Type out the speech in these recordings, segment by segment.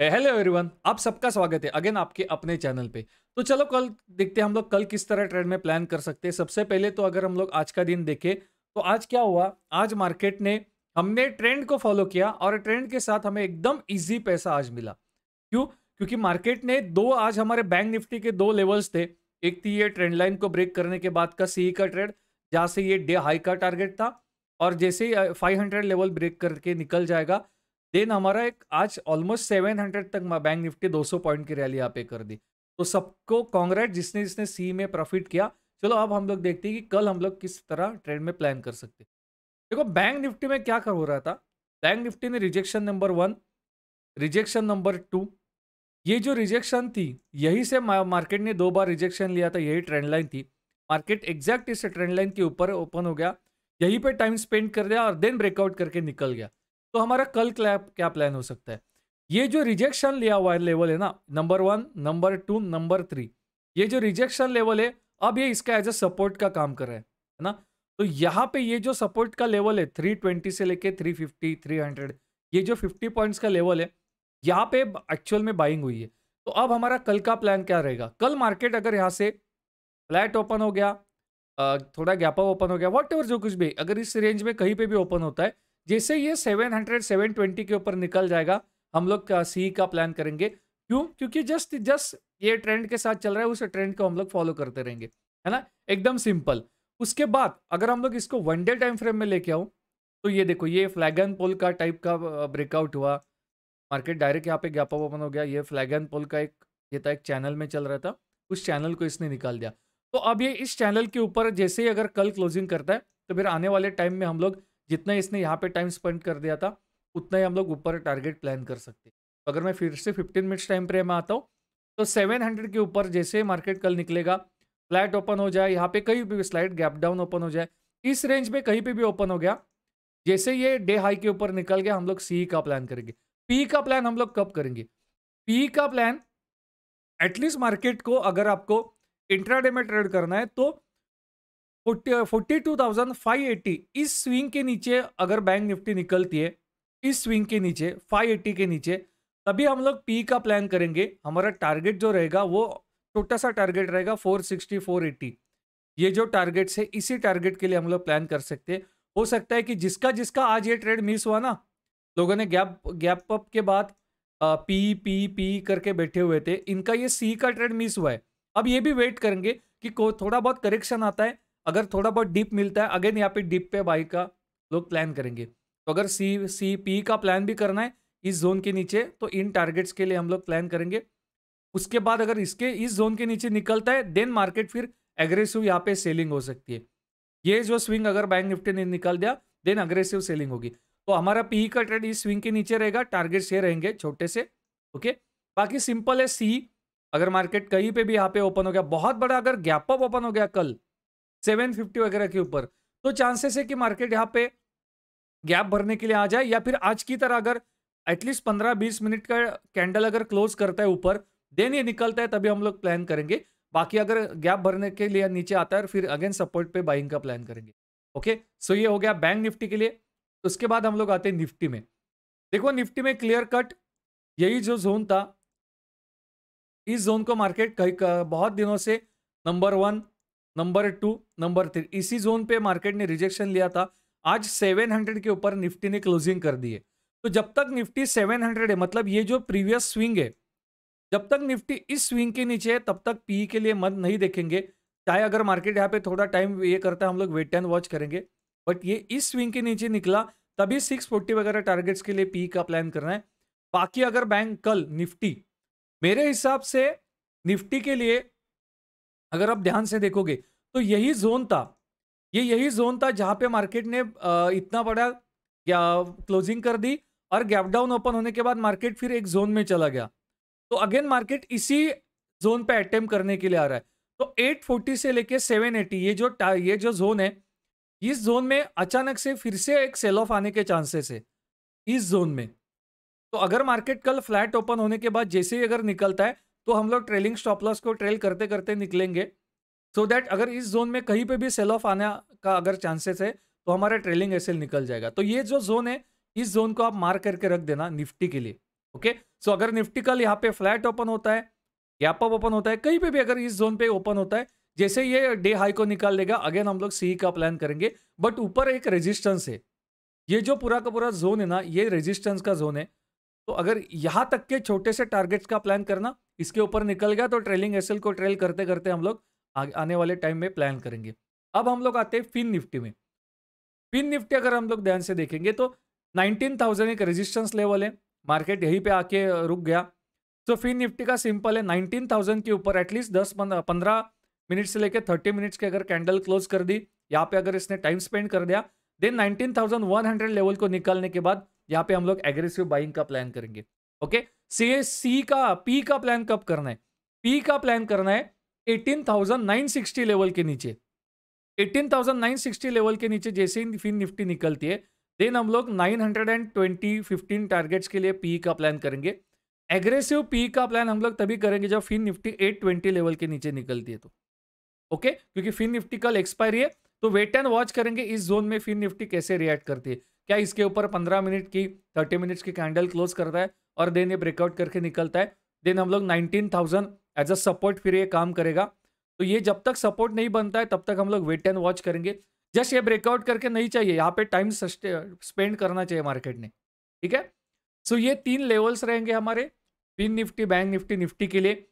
Hello everyone आप सबका स्वागत है अगेन आपके अपने चैनल पे तो चलो कल देखते हैं हम लोग कल किस तरह ट्रेड में प्लान कर सकते हैं सबसे पहले तो अगर हम लोग आज का दिन देखें तो आज क्या हुआ आज मार्केट ने हमने ट्रेंड को फॉलो किया और ट्रेंड के साथ हमें एकदम ईजी पैसा आज मिला क्यों क्योंकि मार्केट ने दो आज हमारे बैंक निफ्टी के दो लेवल्स थे एक थी ये ट्रेंड लाइन को ब्रेक करने के बाद का सी e का ट्रेड जहाँ से ये डे हाई का टारगेट था और जैसे ही फाइव लेवल ब्रेक करके निकल जाएगा देन हमारा एक आज ऑलमोस्ट 700 तक बैंक निफ्टी 200 पॉइंट की रैली यहाँ पे कर दी तो सबको कांग्रेट जिसने जिसने सी में प्रॉफिट किया चलो अब हम लोग देखते हैं कि कल हम लोग किस तरह ट्रेड में प्लान कर सकते देखो बैंक निफ्टी में क्या कर हो रहा था बैंक निफ्टी ने rejection number one rejection number two ये जो रिजेक्शन थी यही से मार्केट ने दो बार रिजेक्शन लिया था यही ट्रेंड लाइन थी मार्केट एग्जैक्ट इस ट्रेंड लाइन के ऊपर ओपन हो गया यहीं पे टाइम स्पेंड कर दिया और देन ब्रेकआउट करके निकल गया तो हमारा कल क्या प्लान हो सकता है ये जो रिजेक्शन लिया हुआ है लेवल है ना number one number two number three ये जो रिजेक्शन लेवल है अब ये इसका एज ए सपोर्ट का काम कर रहा है ना तो यहाँ पे ये जो सपोर्ट का लेवल है 320 से लेके 350 300 ये जो 50 पॉइंट्स का लेवल है यहाँ पे एक्चुअल में बाइंग हुई है तो अब हमारा कल का प्लान क्या रहेगा कल मार्केट अगर यहाँ से फ्लैट ओपन हो गया थोड़ा गैप ओपन हो गया वॉट जो कुछ भी अगर इस रेंज में कहीं पे भी ओपन होता है जैसे ये 700 720 के ऊपर निकल जाएगा हम लोग सी का प्लान करेंगे क्यों क्योंकि जस्ट जस्ट ये ट्रेंड के साथ चल रहा है उस ट्रेंड को हम लोग फॉलो करते रहेंगे है ना एकदम सिंपल उसके बाद अगर हम लोग इसको वन डे टाइम फ्रेम में लेके आओ तो ये देखो ये फ्लैगन पोल का टाइप का ब्रेकआउट हुआ मार्केट डायरेक्ट यहाँ पे गैप ओपन हो गया ये फ्लैगन पोल का एक ये था एक चैनल में चल रहा था उस चैनल को इसने निकाल दिया तो अब ये इस चैनल के ऊपर जैसे ही अगर कल क्लोजिंग करता है तो फिर आने वाले टाइम में हम लोग जितना इसने यहाँ पे टाइम स्पेंड कर दिया था उतना ही हम लोग ऊपर टारगेट प्लान कर सकते हैं अगर मैं फिर से 15 मिनट्स टाइम फ्रेम मैं आता हूँ तो 700 के ऊपर जैसे मार्केट कल निकलेगा फ्लैट ओपन हो जाए यहाँ पे कहीं भी स्लाइड गैप डाउन ओपन हो जाए इस रेंज में कहीं पे भी ओपन हो गया जैसे ये डे हाई के ऊपर निकल गया हम लोग सी का प्लान करेंगे पी का प्लान हम लोग कब करेंगे पी का प्लान एटलीस्ट मार्केट को अगर आपको इंट्राडे में ट्रेड करना है तो forty two thousand five eighty इस स्विंग के नीचे अगर बैंक निफ्टी निकलती है इस स्विंग के नीचे एट्टी के नीचे तभी हम लोग पी का प्लान करेंगे हमारा टारगेट जो रहेगा वो छोटा सा टारगेट रहेगा फोर एट्टी ये जो टारगेट्स है इसी टारगेट के लिए हम लोग प्लान कर सकते हैं हो सकता है कि जिसका जिसका आज ये ट्रेड मिस हुआ ना लोगों ने गैप गैप अप के बाद पी पी पी करके बैठे हुए थे इनका ये सी का ट्रेड मिस हुआ है अब ये भी वेट करेंगे कि को थोड़ा बहुत करेक्शन आता है अगर थोड़ा बहुत डीप मिलता है अगेन यहाँ पे डीप पे बाई का लोग प्लान करेंगे तो अगर सी सी पी का प्लान भी करना है इस जोन के नीचे तो इन टारगेट्स के लिए हम लोग प्लान करेंगे उसके बाद अगर इसके इस जोन के नीचे निकलता है देन मार्केट फिर एग्रेसिव यहाँ पे सेलिंग हो सकती है ये जो स्विंग अगर बैंक निफ्टी ने निकल दिया देन अग्रेसिव सेलिंग होगी तो हमारा पी का ट्रेड इस स्विंग के नीचे रहेगा टारगेट्स ये रहेंगे छोटे से ओके बाकी सिंपल है सी अगर मार्केट कहीं पे भी यहाँ पे ओपन हो गया बहुत बड़ा अगर गैप अप ओपन हो गया कल सेवन फिफ्टी वगैरह के ऊपर तो चांसेस है कि मार्केट यहाँ पे गैप भरने के लिए आ जाए या फिर आज की तरह अगर एटलीस्ट पंद्रह बीस मिनट का कैंडल अगर क्लोज करता है ऊपर देन ये निकलता है तभी हम लोग प्लान करेंगे बाकी अगर गैप भरने के लिए नीचे आता है फिर अगेन सपोर्ट पे बाइंग का प्लान करेंगे ओके सो ये हो गया बैंक निफ्टी के लिए उसके बाद हम लोग आते हैं निफ्टी में देखो निफ्टी में क्लियर कट यही जो जोन था इस जोन को मार्केट बहुत दिनों से number one number two number three इसी जोन पे मार्केट ने रिजेक्शन लिया था आज 700 के ऊपर निफ्टी ने क्लोजिंग कर दी है तो जब तक निफ्टी 700 है मतलब ये जो प्रीवियस स्विंग है जब तक निफ्टी इस स्विंग के नीचे है तब तक पीई e के लिए मत नहीं देखेंगे चाहे अगर मार्केट यहाँ पे थोड़ा टाइम ये करता है हम लोग वेट एंड वॉच करेंगे बट ये इस स्विंग के नीचे निकला तभी सिक्स फोर्टी वगैरह टारगेट्स के लिए पी e का प्लान करना है बाकी अगर बैंक कल निफ्टी मेरे हिसाब से निफ्टी के लिए अगर आप ध्यान से देखोगे तो यही जोन था ये यही जोन था जहाँ पे मार्केट ने इतना बड़ा क्लोजिंग कर दी और गैप डाउन ओपन होने के बाद मार्केट फिर एक जोन में चला गया तो अगेन मार्केट इसी जोन पे अटेम्प करने के लिए आ रहा है तो 840 से लेके 780 ये जो ये जो जोन है इस जोन में अचानक से फिर से एक सेल ऑफ आने के चांसेस है इस जोन में तो अगर मार्केट कल फ्लैट ओपन होने के बाद जैसे ही अगर निकलता है तो हम लोग ट्रेलिंग स्टॉप लॉस को ट्रेल करते करते निकलेंगे सो so दैट अगर इस जोन में कहीं पे भी सेल ऑफ आने का अगर चांसेस है तो हमारा ट्रेलिंग एसेल निकल जाएगा तो ये जो जोन है इस जोन को आप मार्क करके रख देना निफ्टी के लिए ओके okay? सो so अगर निफ्टी कल यहाँ पे फ्लैट ओपन होता है गैप अप ओपन होता है कहीं पे भी अगर इस जोन पे ओपन होता है जैसे ये डे हाई को निकाल देगा अगेन हम लोग सी e का प्लान करेंगे बट ऊपर एक रेजिस्टेंस है ये जो पूरा का पूरा जोन है ना ये रेजिस्टेंस का जोन है तो अगर यहाँ तक के छोटे से टारगेट्स का प्लान करना इसके ऊपर निकल गया तो ट्रेलिंग एसएल को ट्रेल करते करते हम लोग आने वाले टाइम में प्लान करेंगे अब हम लोग आते हैं फिन निफ्टी में फिन निफ्टी अगर हम लोग ध्यान से देखेंगे तो 19,000 एक रेजिस्टेंस लेवल है मार्केट यहीं पे आके रुक गया तो फिन निफ्टी का सिंपल है 19,000 के ऊपर एटलीस्ट 10 पंद्रह मिनट से लेकर 30 मिनट्स के अगर कैंडल क्लोज कर दी यहाँ पे अगर इसने टाइम स्पेंड कर दिया देन 19,100 लेवल को निकालने के बाद यहाँ पे हम लोग एग्रेसिव बाइंग का प्लान करेंगे ओके okay? से सी का पी का प्लान कब करना है पी का प्लान करना है eighteen thousand nine sixty level के नीचे eighteen thousand nine sixty level के नीचे जैसे ही फिर निफ्टी निकलती है देन हम लोग nine hundred twenty fifteen targets के लिए पी का प्लान करेंगे एग्रेसिव पी का प्लान हम लोग तभी करेंगे जब fin Nifty eight twenty level के नीचे निकलती है तो ओके क्योंकि फिन निफ्टी कल एक्सपायरी है तो वेट एंड वॉच करेंगे इस जोन में फिन निफ्टी कैसे रिएक्ट करती है क्या इसके ऊपर पंद्रह मिनट की थर्टी मिनट्स की कैंडल क्लोज करता है और देन ये ब्रेकआउट करके निकलता है देन हम लोग nineteen thousand as a support फिर ये काम करेगा तो ये जब तक सपोर्ट नहीं बनता है तब तक हम लोग वेट एंड वॉच करेंगे जस्ट ये ब्रेकआउट करके नहीं चाहिए यहाँ पे टाइम स्पेंड करना चाहिए मार्केट ने ठीक है सो so ये तीन लेवल्स रहेंगे हमारे पिन निफ्टी बैंक निफ्टी निफ्टी के लिए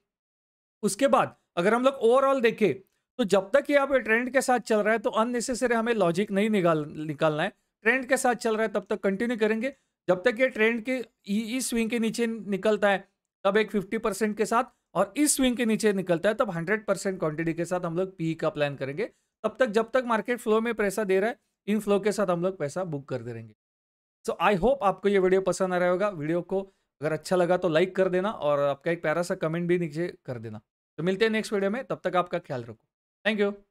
उसके बाद अगर हम लोग ओवरऑल देखें तो जब तक ये आप ट्रेंड के साथ चल रहा है तो अननेसेसरी हमें लॉजिक नहीं निकाल निकालना है ट्रेंड के साथ चल रहा है तब तक कंटिन्यू करेंगे जब तक ये ट्रेंड के इस स्विंग के नीचे निकलता है तब एक फिफ्टी परसेंट के साथ और इस स्विंग के नीचे निकलता है तब हंड्रेड परसेंट क्वांटिटी के साथ हम लोग पी e का प्लान करेंगे तब तक जब तक मार्केट फ्लो में पैसा दे रहा है इन फ्लो के साथ हम लोग पैसा बुक कर दे रहेंगे सो आई होप आपको ये वीडियो पसंद आ रहा होगा वीडियो को अगर अच्छा लगा तो लाइक कर देना और आपका एक प्यारा सा कमेंट भी नीचे कर देना तो मिलते हैं नेक्स्ट वीडियो में तब तक आपका ख्याल रखो थैंक यू